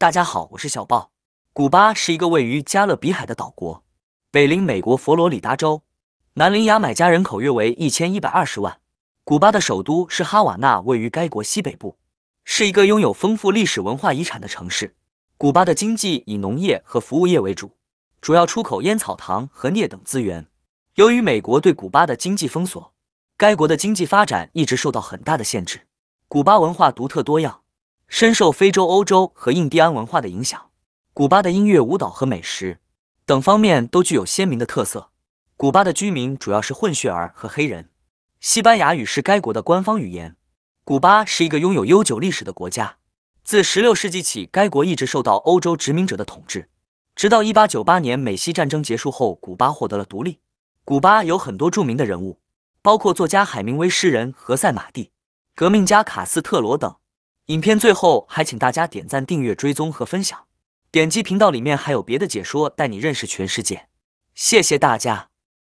大家好，我是小豹。古巴是一个位于加勒比海的岛国，北临美国佛罗里达州，南临牙买加，人口约为一千一百二十万。古巴的首都是哈瓦那，位于该国西北部，是一个拥有丰富历史文化遗产的城市。古巴的经济以农业和服务业为主，主要出口烟草、糖和镍等资源。由于美国对古巴的经济封锁，该国的经济发展一直受到很大的限制。古巴文化独特多样。深受非洲、欧洲和印第安文化的影响，古巴的音乐、舞蹈和美食等方面都具有鲜明的特色。古巴的居民主要是混血儿和黑人，西班牙语是该国的官方语言。古巴是一个拥有悠久历史的国家，自16世纪起，该国一直受到欧洲殖民者的统治，直到1898年美西战争结束后，古巴获得了独立。古巴有很多著名的人物，包括作家海明威、诗人何塞马蒂、革命家卡斯特罗等。影片最后还请大家点赞、订阅、追踪和分享，点击频道里面还有别的解说带你认识全世界，谢谢大家。